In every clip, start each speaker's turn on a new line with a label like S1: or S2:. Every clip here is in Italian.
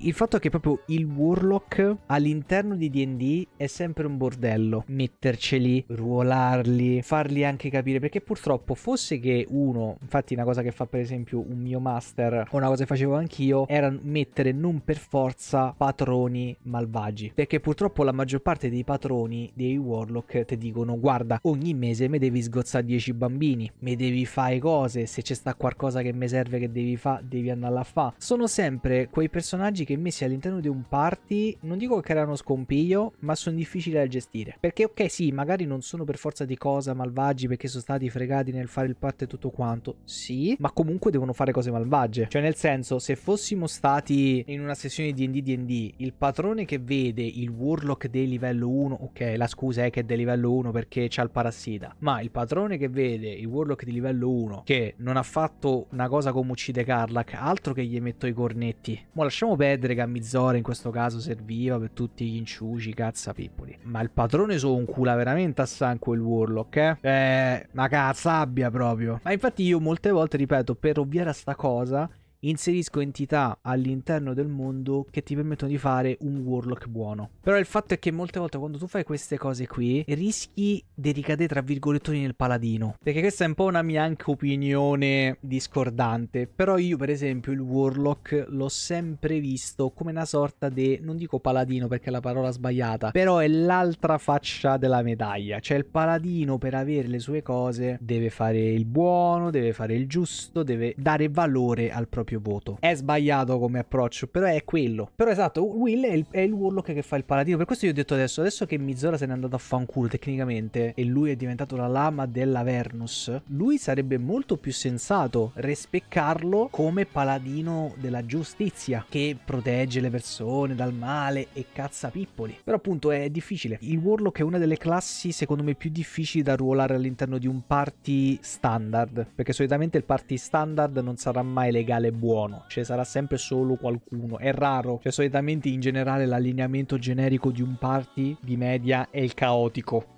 S1: il fatto che proprio il Warlock all'interno di DD è sempre un bordello. Metterceli, ruolarli, farli anche capire. Perché purtroppo, fosse che uno, infatti, una cosa che fa per esempio un mio master, o una cosa che facevo anch'io, era mettere non per forza patroni malvagi. Perché purtroppo la maggior parte dei patroni dei Warlock ti dicono: guarda, ogni mese mi devi sgozzare 10 bambini, mi devi fare cose. Se c'è sta qualcosa che mi serve che devi fare, devi andare a fare. Sono sempre quei personaggi che messi all'interno di un party non dico che erano scompiglio, ma sono difficili da gestire. Perché ok sì, magari non sono per forza di cosa malvagi perché sono stati fregati nel fare il party e tutto quanto, sì, ma comunque devono fare cose malvagie. Cioè nel senso, se fossimo stati in una sessione di D&D D&D, il patrone che vede il Warlock del livello 1, ok la scusa è che è del livello 1 perché c'ha il parassita, ma il patrone che vede il Warlock di livello 1 che non ha fatto una cosa come uccide Karlak, altro che gli metto i cornetti. Ma lasciamo perdere credere che a Mizora in questo caso serviva per tutti gli inciuci, cazzapippoli. Ma il padrone so un culo veramente a sangue il Warlock, eh? Eh, ma cazzabbia proprio. Ma infatti io molte volte ripeto, per ovviare a sta cosa, inserisco entità all'interno del mondo che ti permettono di fare un warlock buono. Però il fatto è che molte volte quando tu fai queste cose qui rischi di ricadere tra virgolettoni nel paladino. Perché questa è un po' una mia anche opinione discordante. Però io per esempio il warlock l'ho sempre visto come una sorta di, non dico paladino perché è la parola sbagliata, però è l'altra faccia della medaglia. Cioè il paladino per avere le sue cose deve fare il buono, deve fare il giusto, deve dare valore al proprio doppio voto. È sbagliato come approccio, però è quello. Però esatto, Will è il, è il Warlock che fa il paladino. Per questo io ho detto adesso, adesso che Mizora se n'è andato a fanculo tecnicamente e lui è diventato la lama dell'Avernus, lui sarebbe molto più sensato respeccarlo come paladino della giustizia che protegge le persone dal male e cazza pippoli. Però appunto è difficile. Il Warlock è una delle classi secondo me più difficili da ruolare all'interno di un party standard, perché solitamente il party standard non sarà mai legale buono buono, ce cioè, sarà sempre solo qualcuno, è raro, cioè solitamente in generale l'allineamento generico di un party di media è il caotico,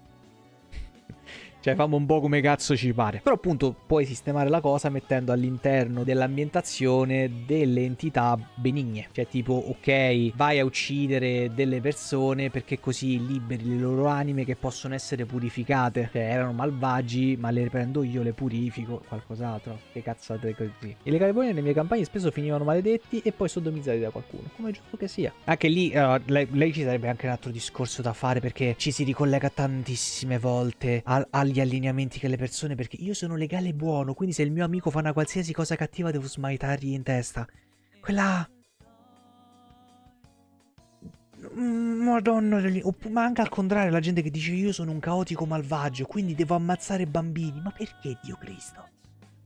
S1: cioè, fammo un po' come cazzo ci pare. Però, appunto, puoi sistemare la cosa mettendo all'interno dell'ambientazione delle entità benigne. Cioè, tipo, ok, vai a uccidere delle persone perché così liberi le loro anime che possono essere purificate. Cioè, erano malvagi, ma le prendo io, le purifico. Qualcos'altro. Che cazzate così. E le carbone nelle mie campagne spesso finivano maledetti e poi sodomizzati da qualcuno. Come giusto che sia. Anche lì, uh, lei, lei, ci sarebbe anche un altro discorso da fare perché ci si ricollega tantissime volte al, al agli allineamenti che le persone perché io sono legale e buono, quindi se il mio amico fa una qualsiasi cosa cattiva devo smaitargli in testa. Quella... Mm, Madonna, ma anche al contrario la gente che dice io sono un caotico malvagio, quindi devo ammazzare bambini. Ma perché Dio Cristo?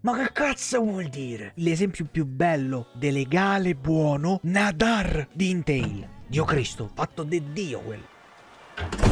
S1: Ma che cazzo vuol dire? L'esempio più bello, delegale, buono, Nadar di Intel. Dio Cristo, fatto di Dio quello.